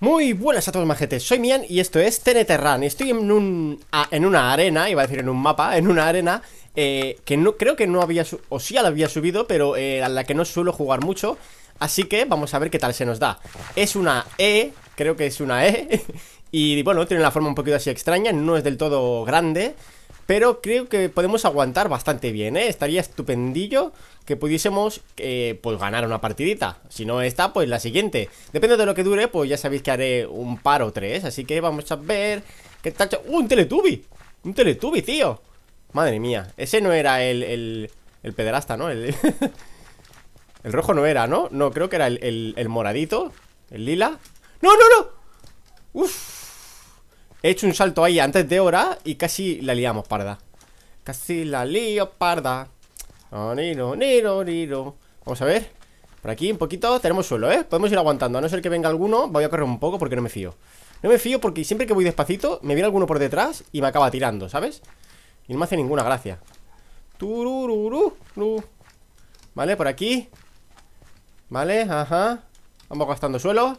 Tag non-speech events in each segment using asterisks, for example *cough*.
Muy buenas a todos majetes, soy Mian y esto es TNT Run Estoy en, un, en una arena, iba a decir en un mapa, en una arena eh, Que no creo que no había, o sí la había subido, pero eh, a la que no suelo jugar mucho Así que vamos a ver qué tal se nos da Es una E, creo que es una E y bueno, tiene la forma un poquito así extraña, no es del todo grande, pero creo que podemos aguantar bastante bien, ¿eh? Estaría estupendillo que pudiésemos, eh, pues, ganar una partidita. Si no está, pues la siguiente. Depende de lo que dure, pues ya sabéis que haré un par o tres, así que vamos a ver... ¿Qué tal? ¡Uh, un Teletubi! ¡Un Teletubi, tío! Madre mía, ese no era el... el, pederasta, ¿no? *laughs* El, rojo no era, ¿no? No, creo que era el, el moradito, el lila... ¡No, no, no! ¡Uf! He hecho un salto ahí antes de hora y casi la liamos parda. Casi la lío parda. niro, niro, niro. Vamos a ver. Por aquí un poquito tenemos suelo, ¿eh? Podemos ir aguantando. A no ser que venga alguno, voy a correr un poco porque no me fío. No me fío porque siempre que voy despacito me viene alguno por detrás y me acaba tirando, ¿sabes? Y no me hace ninguna gracia. Turururu. Vale, por aquí. Vale, ajá. Vamos gastando suelo.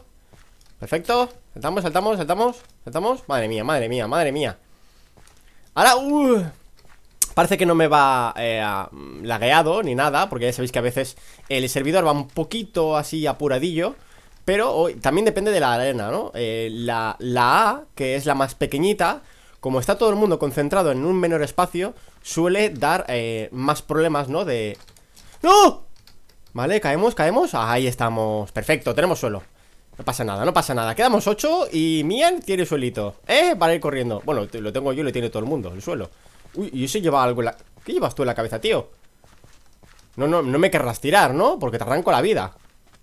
Perfecto Saltamos, saltamos, saltamos Saltamos Madre mía, madre mía, madre mía Ahora, uh, Parece que no me va eh, mm, lagueado ni nada Porque ya sabéis que a veces el servidor va un poquito así apuradillo Pero también depende de la arena, ¿no? Eh, la, A, que es la más pequeñita como está todo el mundo concentrado en un menor espacio, suele dar eh, más problemas, ¿no? De... ¡No! Vale, caemos, caemos. Ahí estamos. Perfecto, tenemos suelo. No pasa nada, no pasa nada Quedamos ocho y Miel tiene suelito ¿Eh? Para ir corriendo Bueno, lo tengo yo y lo tiene todo el mundo, el suelo Uy, y ese lleva algo en la... ¿Qué llevas tú en la cabeza, tío? No, no, no me querrás tirar, ¿no? Porque te arranco la vida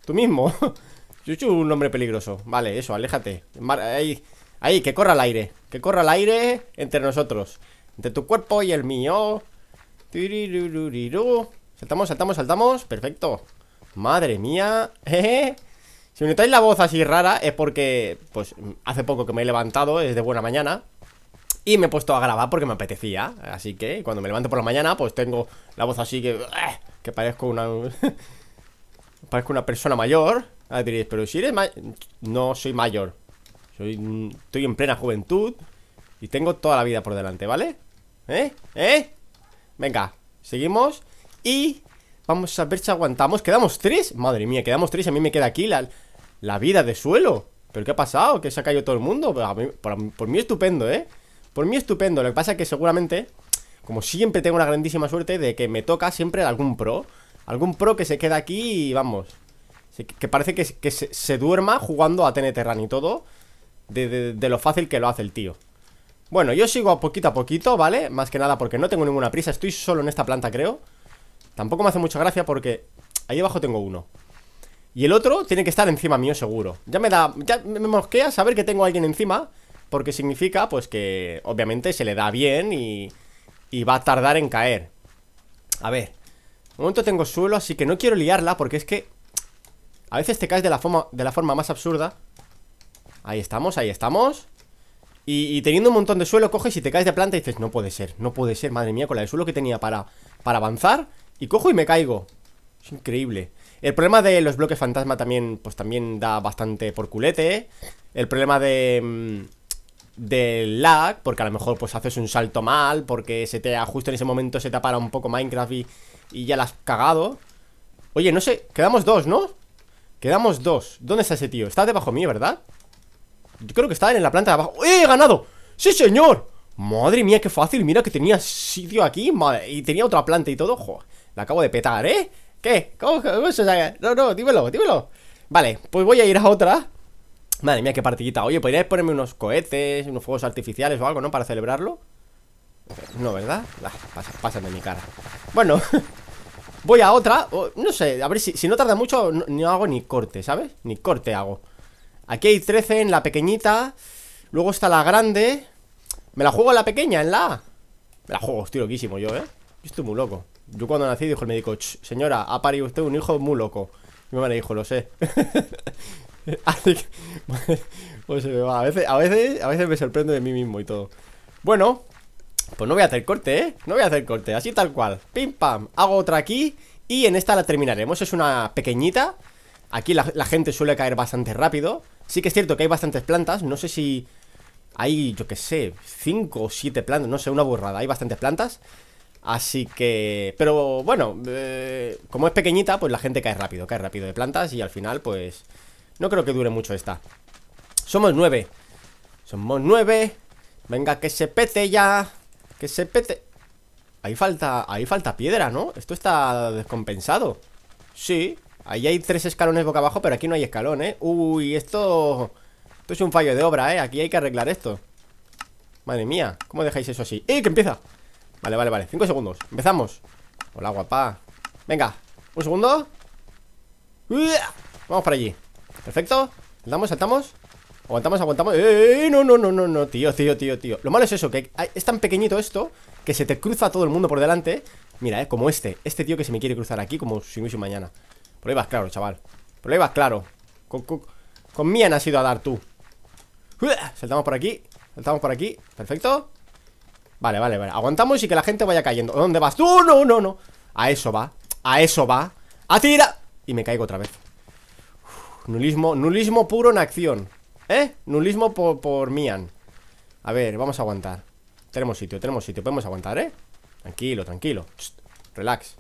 Tú mismo *laughs* Chuchu, un hombre peligroso Vale, eso, aléjate Ahí, ahí, que corra el aire Que corra el aire entre nosotros Entre tu cuerpo y el mío Saltamos, saltamos, saltamos Perfecto Madre mía *laughs* ¿Eh? Si notáis la voz así rara es porque, pues, hace poco que me he levantado, es de buena mañana Y me he puesto a grabar porque me apetecía Así que cuando me levanto por la mañana, pues tengo la voz así que... ¡ah! Que parezco una... *laughs* parezco una persona mayor Ah, diréis, pero si eres No, soy mayor soy, Estoy en plena juventud Y tengo toda la vida por delante, ¿vale? ¿Eh? ¿Eh? Venga, seguimos Y... Vamos a ver si aguantamos. ¿Quedamos tres? Madre mía, quedamos tres. A mí me queda aquí la, la vida de suelo. ¿Pero qué ha pasado? ¿Que se ha caído todo el mundo? por, mí estupendo, ¿eh? Por mí estupendo. Lo que pasa es que seguramente, como siempre tengo una grandísima suerte de que me toca siempre algún pro. Algún pro que se queda aquí y vamos. Que parece que, se, duerma jugando a TNT Run y todo. De, de lo fácil que lo hace el tío. Bueno, yo sigo a poquito a poquito, ¿vale? Más que nada porque no tengo ninguna prisa. Estoy solo en esta planta, creo. Tampoco me hace mucha gracia porque ahí abajo tengo uno. Y el otro tiene que estar encima mío seguro Ya me da, ya me mosquea saber que tengo a alguien encima Porque significa pues que obviamente se le da bien y, y va a tardar en caer A ver De momento tengo suelo, así que no quiero liarla Porque es que a veces te caes de la forma, de la forma más absurda Ahí estamos, ahí estamos y, teniendo un montón de suelo Coges y te caes de planta y dices No puede ser, no puede ser, madre mía Con la de suelo que tenía para, para avanzar Y cojo y me caigo Es increíble el problema de los bloques fantasma también, pues también da bastante por culete. ¿eh? El problema de... Mm, del lag, porque a lo mejor pues haces un salto mal, porque se te ajusta en ese momento, se te para un poco Minecraft y, ya la has cagado. Oye, no sé, quedamos dos, ¿no? Quedamos dos. ¿Dónde está ese tío? Está debajo mío, ¿verdad? Yo creo que está en la planta de abajo. ¡Eh, he ganado! ¡Sí, señor! Madre mía, qué fácil. Mira que tenía sitio aquí. Madre... Y tenía otra planta y todo. joder La acabo de petar, ¿eh? ¿Qué? ¿Cómo, cómo se No, no, dímelo, dímelo. Vale, pues voy a ir a otra. Madre mía, qué partidita. Oye, ¿podrías ponerme unos cohetes, unos fuegos artificiales o algo, no? Para celebrarlo. No, ¿verdad? Ah, de mi cara. Bueno, *laughs* voy a otra. no sé, a ver si, no tarda mucho, no, hago ni corte, ¿sabes? Ni corte hago. Aquí hay 13 en la pequeñita. Luego está la grande. Me la juego en la pequeña, en la Me la juego, estoy loquísimo yo, ¿eh? estoy muy loco. Yo cuando nací dijo el médico, señora, ha parido usted un hijo muy loco. mi madre dijo, lo sé. *laughs* Pues, eh, a veces, a veces, me sorprende de mí mismo y todo. Bueno, pues no voy a hacer corte, ¿eh? No voy a hacer corte, así tal cual. Pim pam, hago otra aquí y en esta la terminaremos. Es una pequeñita. Aquí la, gente suele caer bastante rápido. Sí que es cierto que hay bastantes plantas. No sé si hay, yo qué sé, 5 o 7 plantas, no sé, una burrada. Hay bastantes plantas. Así que, pero bueno, eh, como es pequeñita, pues la gente cae rápido, cae rápido de plantas y al final, pues, no creo que dure mucho esta. Somos nueve. Somos nueve. Venga, que se pete ya. Que se pete. Ahí falta, ahí falta piedra, ¿no? Esto está descompensado. Sí. Ahí hay tres escalones boca abajo, pero aquí no hay escalón, ¿eh? Uy, esto... Esto es un fallo de obra, ¿eh? Aquí hay que arreglar esto. Madre mía, ¿cómo dejáis eso así? ¡Eh, que empieza! Vale, vale, vale, cinco segundos, empezamos Hola, guapa Venga, un segundo Vamos para allí Perfecto, saltamos, saltamos Aguantamos, aguantamos ¡Eh, No, no, no, no, no, tío, tío, tío, tío Lo malo es eso, que es tan pequeñito esto Que se te cruza todo el mundo por delante Mira, eh, como este, este tío que se me quiere cruzar aquí Como si me mañana Por ahí vas claro, chaval, por ahí vas claro Con, con, con has ido a dar, tú Saltamos por aquí, saltamos por aquí Perfecto Vale, vale, vale Aguantamos y que la gente vaya cayendo ¿Dónde vas? tú? no, no, no! A eso va A eso va ¡A tira! Y me caigo otra vez Nulismo, nulismo puro en acción ¿Eh? Nulismo por, por Mian A ver, vamos a aguantar Tenemos sitio, tenemos sitio Podemos aguantar, ¿eh? Tranquilo, tranquilo Relax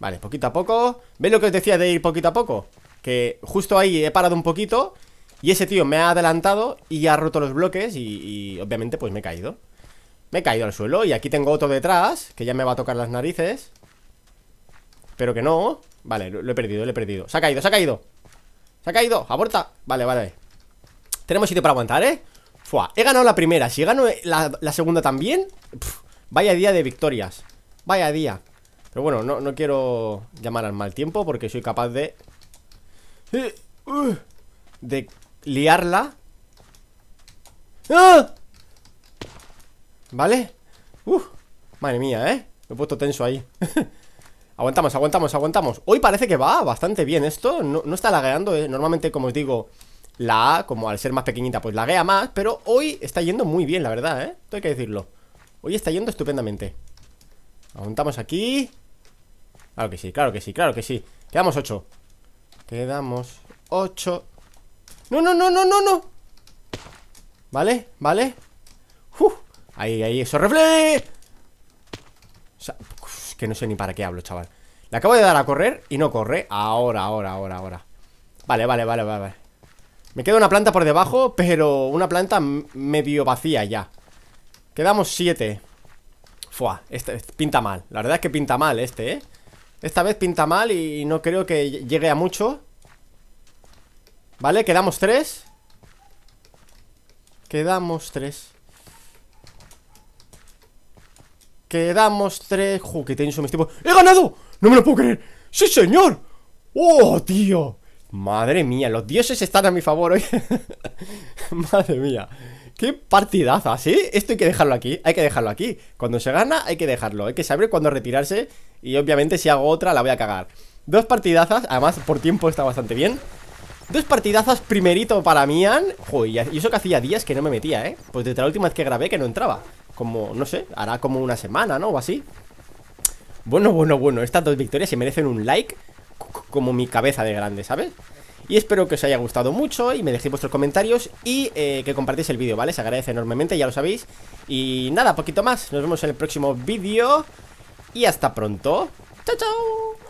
Vale, poquito a poco ¿Ves lo que os decía de ir poquito a poco? Que justo ahí he parado un poquito Y ese tío me ha adelantado Y ha roto los bloques y obviamente pues me he caído he caído al suelo y aquí tengo otro detrás Que ya me va a tocar las narices Pero que no Vale, lo, he perdido, lo he perdido Se ha caído, se ha caído Se ha caído, aborta Vale, vale Tenemos sitio para aguantar, ¿eh? Fua, he ganado la primera Si gano eh, la, la segunda también Vaya día de victorias Vaya día Pero bueno, no, no quiero llamar al mal tiempo Porque soy capaz de eh, uh, De liarla ¡Ah! ¿Vale? Uf, madre mía, ¿eh? Me he puesto tenso ahí *laughs* Aguantamos, aguantamos, aguantamos Hoy parece que va bastante bien esto No, está lagueando, ¿eh? normalmente como os digo La A, como al ser más pequeñita, pues laguea más Pero hoy está yendo muy bien, la verdad, ¿eh? Esto hay que decirlo Hoy está yendo estupendamente Aguantamos aquí Claro que sí, claro que sí, claro que sí Quedamos 8 Quedamos 8 No, no, no, no, no, no Vale, vale Ahí, ahí, eso refleje o sea, que no sé ni para qué hablo, chaval Le acabo de dar a correr y no corre Ahora, ahora, ahora, ahora Vale, vale, vale, vale Me queda una planta por debajo, pero una planta medio vacía ya Quedamos siete Fua, este, este, pinta mal La verdad es que pinta mal este, ¿eh? Esta vez pinta mal y no creo que llegue a mucho Vale, quedamos tres Quedamos tres Quedamos tres tenso mis tiempos. ¡He ganado! ¡No me lo puedo creer! ¡Sí, señor! ¡Oh, tío! Madre mía, los dioses están a mi favor hoy. *laughs* Madre mía. ¡Qué partidaza! ¿Ah, ¿Sí? Esto hay que dejarlo aquí. Hay que dejarlo aquí. Cuando se gana, hay que dejarlo. Hay que saber cuándo retirarse. Y obviamente, si hago otra, la voy a cagar. Dos partidazas. Además, por tiempo está bastante bien. Dos partidazas primerito para Mian. y eso que hacía días que no me metía, ¿eh? Pues desde la última vez que grabé que no entraba como, no sé, hará como una semana, ¿no? O así. Bueno, bueno, bueno, estas dos victorias se merecen un like como mi cabeza de grande, ¿sabes? Y espero que os haya gustado mucho y me dejéis vuestros comentarios y eh, que compartáis el vídeo, ¿vale? Se agradece enormemente, ya lo sabéis. Y nada, poquito más. Nos vemos en el próximo vídeo y hasta pronto. ¡Chao, chao!